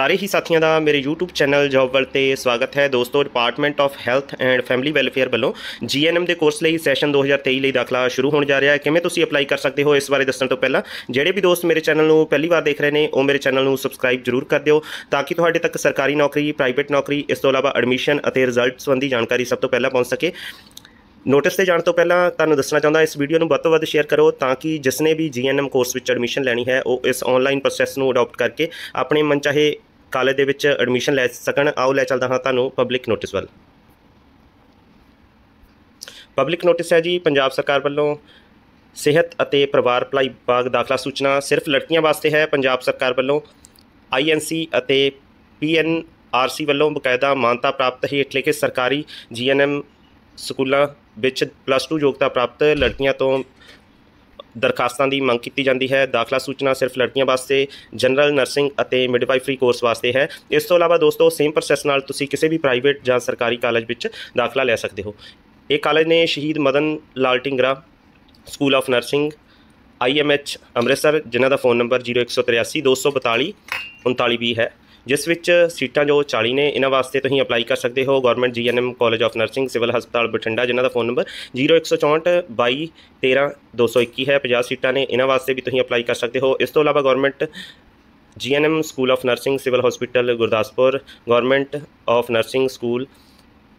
ਸਾਰੇ ਹੀ ਸਾਥੀਆਂ ਦਾ ਮੇਰੇ YouTube ਚੈਨਲ ਜੌਬ ਵਰਲਡ ਤੇ ਸਵਾਗਤ ਹੈ ਦੋਸਤੋ department of health and family welfare ਵੱਲੋਂ ਜੀਐਨਐਮ ਦੇ ਕੋਰਸ ਲਈ ਸੈਸ਼ਨ 2023 ਲਈ ਦਾਖਲਾ ਸ਼ੁਰੂ ਹੋਣ ਜਾ ਰਿਹਾ ਹੈ ਕਿਵੇਂ ਤੁਸੀਂ ਅਪਲਾਈ ਕਰ ਸਕਦੇ ਹੋ ਇਸ ਬਾਰੇ ਦੱਸਣ ਤੋਂ ਪਹਿਲਾਂ ਜਿਹੜੇ ਵੀ ਦੋਸਤ ਮੇਰੇ ਚੈਨਲ ਨੂੰ ਪਹਿਲੀ ਵਾਰ ਦੇਖ ਰਹੇ ਨੇ ਉਹ ਮੇਰੇ ਚੈਨਲ ਨੂੰ ਸਬਸਕ੍ਰਾਈਬ ਜ਼ਰੂਰ ਕਰ ਦਿਓ ਤਾਂ ਕਿ ਤੁਹਾਡੇ ਤੱਕ ਸਰਕਾਰੀ ਨੌਕਰੀ ਪ੍ਰਾਈਵੇਟ ਨੌਕਰੀ ਇਸ ਤੋਂ ਇਲਾਵਾ ਐਡਮਿਸ਼ਨ ਅਤੇ ਰਿਜ਼ਲਟ ਸੰਬੰਧੀ ਜਾਣਕਾਰੀ ਸਭ ਤੋਂ ਪਹਿਲਾਂ ਪਹੁੰਚ ਸਕੇ ਨੋਟਿਸ ਤੇ ਜਾਣ ਤੋਂ ਪਹਿਲਾਂ ਤੁਹਾਨੂੰ ਦੱਸਣਾ ਚਾਹੁੰਦਾ ਇਸ ਵੀਡੀਓ ਨੂੰ ਵੱਧ ਤੋਂ ਵੱਧ ਸ਼ੇਅਰ ਕਰੋ ਤਾਂ ਕਿ ਜਿਸ ਨੇ ਵੀ ਜੀਐਨਐਮ ਕੋਰਸ ਵਿੱਚ ਐਡਮਿਸ਼ਨ ਲੈਣੀ ਹੈ ਉਹ ਇਸ ਆਨਲਾਈਨ ਪ੍ਰੋਸੈਸ ਨੂੰ ਅਡਾਪਟ ਕਰਕੇ ਆਪਣੇ ਚਾਹੇ ਕਾਲਜ ਦੇ ਵਿੱਚ ਐਡਮਿਸ਼ਨ ਲੈ ਸਕਣ ਆਓ ਲੈ ਚੱਲਦਾ ਹਾਂ ਤੁਹਾਨੂੰ ਪਬਲਿਕ ਨੋਟਿਸ ਵੱਲ ਪਬਲਿਕ ਨੋਟਿਸ ਹੈ ਜੀ ਪੰਜਾਬ ਸਰਕਾਰ ਵੱਲੋਂ ਸਿਹਤ ਅਤੇ ਪਰਿਵਾਰ ਭਲਾਈ ਵਿਭਾਗ ਦਾਖਲਾ ਸੂਚਨਾ ਸਿਰਫ ਲੜਕੀਆਂ ਵਾਸਤੇ ਹੈ ਪੰਜਾਬ ਸਰਕਾਰ ਵੱਲੋਂ ਆਈਐਨਸੀ ਅਤੇ ਪੀਐਨਆਰਸੀ ਵੱਲੋਂ ਬਕਾਇਦਾ ਮਾਨਤਾ ਪ੍ਰਾਪਤ ਹੇਠ ਲਿਖੇ ਸਰਕਾਰੀ ਜੀਐਨਐਮ ਸਕੂਲਾਂ ਵਿੱਚ ਪਲੱਸ 2 ਯੋਗਤਾ ਪ੍ਰਾਪਤ ਲੜਕੀਆਂ ਤੋਂ ਦਰਖਾਸਤਾਂ ਦੀ ਮੰਗ ਕੀਤੀ ਜਾਂਦੀ ਹੈ ਦਾਖਲਾ ਸੂਚਨਾ ਸਿਰਫ ਲੜਕੀਆਂ ਵਾਸਤੇ ਜਨਰਲ ਨਰਸਿੰਗ ਅਤੇ ਮਿਡਵਾਈਫਰੀ ਕੋਰਸ ਵਾਸਤੇ ਹੈ ਇਸ ਤੋਂ ਇਲਾਵਾ ਦੋਸਤੋ ਸੇਮ ਪ੍ਰੋਸੈਸ ਨਾਲ ਤੁਸੀਂ ਕਿਸੇ ਵੀ ਪ੍ਰਾਈਵੇਟ ਜਾਂ ਸਰਕਾਰੀ ਕਾਲਜ ਵਿੱਚ ਦਾਖਲਾ ਲੈ ਸਕਦੇ ਹੋ ਇਹ ਕਾਲਜ ਨੇ Shaheed Madan Lal Dhingra school of nursing IMH Amritsar ਜਿਨ੍ਹਾਂ ਦਾ ਫੋਨ ਨੰਬਰ 0183242 ਹੈ ਜਿਸ ਵਿੱਚ ਸੀਟਾਂ ਜੋ 40 ਨੇ ਇਹਨਾਂ ਵਾਸਤੇ ਤੁਸੀਂ ਅਪਲਾਈ ਕਰ ਸਕਦੇ ਹੋ government GNM college of nursing civil ਹਸਪਤਾਲ ਬਠਿੰਡਾ ਜਿਨ੍ਹਾਂ ਦਾ ਫੋਨ ਨੰਬਰ 01462132221 ਹੈ 50 ਸੀਟਾਂ ਨੇ ਇਹਨਾਂ ਵਾਸਤੇ ਵੀ ਤੁਸੀਂ ਅਪਲਾਈ ਕਰ ਸਕਦੇ ਹੋ ਇਸ ਤੋਂ ਇਲਾਵਾ government GNM school of nursing civil hospital Gurdaspur government of nursing school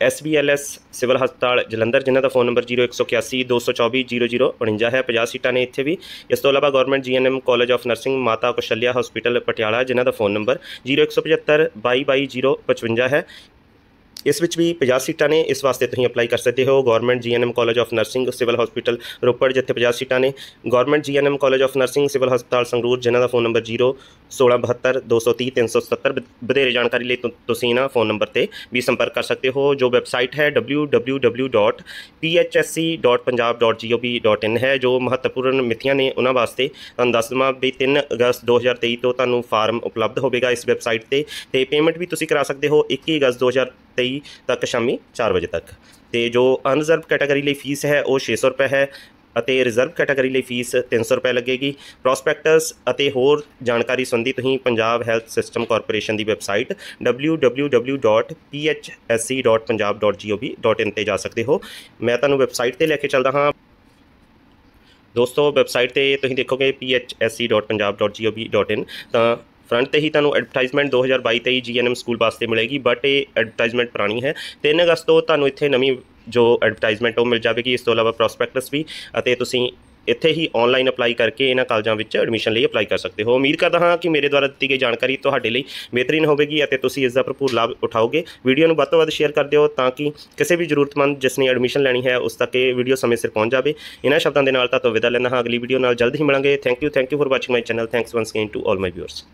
SBLS civil ਹਸਪਤਾਲ ਜਲੰਧਰ ਜਿਨ੍ਹਾਂ ਦਾ ਫੋਨ ਨੰਬਰ 08182240049 ਹੈ 50 ਸੀਟਾਂ ਨੇ ਇੱਥੇ ਵੀ ਇਸ ਤੋਂ ਇਲਾਵਾ government GNM college of nursing Mata Kaushalya hospital Patiala ਜਿਨ੍ਹਾਂ ਦਾ ਫੋਨ ਨੰਬਰ 0175222055 ਹੈ ਇਸ ਵਿੱਚ ਵੀ 50 ਸੀਟਾਂ ਨੇ ਇਸ ਵਾਸਤੇ ਤੁਸੀਂ ਅਪਲਾਈ ਕਰ ਸਕਦੇ ਹੋ government GNM college of nursing civil hospital Ropar ਜਿੱਥੇ 50 ਸੀਟਾਂ ਨੇ government GNM college of nursing civil ਹਸਪਤਾਲ ਸੰਗਰੂਰ ਜਿਨ੍ਹਾਂ ਦਾ ਫੋਨ ਨੰਬਰ 01672300370 ਬਧੇਰੇ ਜਾਣਕਾਰੀ ਲਈ ਤੁਸੀਂ ਨਾ ਫੋਨ ਨੰਬਰ ਤੇ ਵੀ ਸੰਪਰਕ ਕਰ ਸਕਦੇ ਹੋ ਜੋ ਵੈਬਸਾਈਟ ਹੈ www.phsc.punjab.gov.in ਹੈ ਜੋ ਮਹੱਤਵਪੂਰਨ ਮਿਤੀਆਂ ਨੇ ਉਹਨਾਂ ਵਾਸਤੇ ਤੁਹਾਨੂੰ ਦੱਸ ਦਵਾਂ ਵੀ 3 ਅਗਸਤ 2023 ਤੋਂ ਤੁਹਾਨੂੰ ਫਾਰਮ ਉਪਲਬਧ ਹੋਵੇਗਾ ਇਸ ਵੈਬਸਾਈਟ ਤੇ ਤੇ ਪੇਮੈਂਟ ਵੀ ਤੁਸੀਂ ਕਰਾ ਸਕਦੇ ਹੋ 21 ਅਗਸਤ 2023 23 ਤੱਕ ਸ਼ਾਮੀ 4 ਵਜੇ ਤੱਕ ਤੇ ਜੋ ਅਨਰਿਜ਼ਰਵ ਕੈਟਾਗਰੀ ਲਈ ਫੀਸ ਹੈ ਉਹ 600 ਰੁਪਏ ਹੈ ਅਤੇ ਰਿਜ਼ਰਵ ਕੈਟਾਗਰੀ ਲਈ ਫੀਸ 300 ਰੁਪਏ ਲੱਗੇਗੀ ਪ੍ਰੋਸਪੈਕਟਸ ਅਤੇ ਹੋਰ ਜਾਣਕਾਰੀ ਸੰਬੰਧੀ ਤੁਸੀਂ ਪੰਜਾਬ ਹੈਲਥ ਸਿਸਟਮ ਕਾਰਪੋਰੇਸ਼ਨ ਦੀ ਵੈਬਸਾਈਟ www.phsc.punjab.gov.in ਤੇ ਜਾ ਸਕਦੇ ਹੋ ਮੈਂ ਤੁਹਾਨੂੰ ਵੈਬਸਾਈਟ ਤੇ ਲੈ ਕੇ ਚੱਲਦਾ ਹਾਂ ਦੋਸਤੋ ਵੈਬਸਾਈਟ ਤੇ ਤੁਸੀਂ ਦੇਖੋਗੇ phsc.punjab.gov.in ਤਾਂ ਫਰੰਟ ਤੇ ਹੀ ਤੁਹਾਨੂੰ ਐਡਵਰਟਾਈਜ਼ਮੈਂਟ 2022-23 ਜੀਐਨਐਮ ਸਕੂਲ ਵਾਸਤੇ ਮਿਲੇਗੀ ਬਟ ਇਹ ਐਡਵਰਟਾਈਜ਼ਮੈਂਟ ਪੁਰਾਣੀ ਹੈ 3 ਅਗਸਤ ਤੋਂ ਤੁਹਾਨੂੰ ਇੱਥੇ ਨਵੀਂ ਜੋ ਐਡਵਰਟਾਈਜ਼ਮੈਂਟ ਉਹ ਮਿਲ ਜਾਵੇਗੀ ਇਸ ਤੋਂ ਇਲਾਵਾ ਪ੍ਰੋਸਪੈਕਟਸ ਵੀ ਅਤੇ ਤੁਸੀਂ ਇੱਥੇ ਹੀ ਆਨਲਾਈਨ ਅਪਲਾਈ ਕਰਕੇ ਇਹਨਾਂ ਕਾਲਜਾਂ ਵਿੱਚ ਐਡਮਿਸ਼ਨ ਲਈ ਅਪਲਾਈ ਕਰ ਸਕਦੇ ਹੋ ਉਮੀਦ ਕਰਦਾ ਹਾਂ ਕਿ ਮੇਰੇ ਦੁਆਰਾ ਦਿੱਤੀ ਗਈ ਜਾਣਕਾਰੀ ਤੁਹਾਡੇ ਲਈ ਬਿਹਤਰੀਨ ਹੋਵੇਗੀ ਅਤੇ ਤੁਸੀਂ ਇਸ ਦਾ ਭਰਪੂਰ ਲਾਭ ਉਠਾਓਗੇ ਵੀਡੀਓ ਨੂੰ ਵੱਧ ਤੋਂ ਵੱਧ ਸ਼ੇਅਰ ਕਰ ਦਿਓ ਤਾਂ ਕਿ ਕਿਸੇ ਵੀ ਜ਼ਰੂਰਤਮੰਦ ਜਿਸ ਨੇ ਐਡਮਿਸ਼ਨ ਲੈਣੀ ਹੈ ਉਸ ਤੱਕ ਇਹ ਵੀਡੀਓ ਸਮੇਂ ਸਿਰ ਪਹੁੰਚ ਜਾਵੇ ਇਹਨਾਂ ਸ਼ਬਦਾਂ ਦੇ ਨਾਲ ਤਾਂ ਤੋਂ ਵਿਦਾ ਲੈਂਦਾ ਹਾਂ ਅਗਲੀ ਵੀਡੀਓ ਨਾਲ ਜਲਦੀ ਹੀ ਮਿਲਾਂਗੇ thank you thank you for watching my channel thanks once again to all my viewers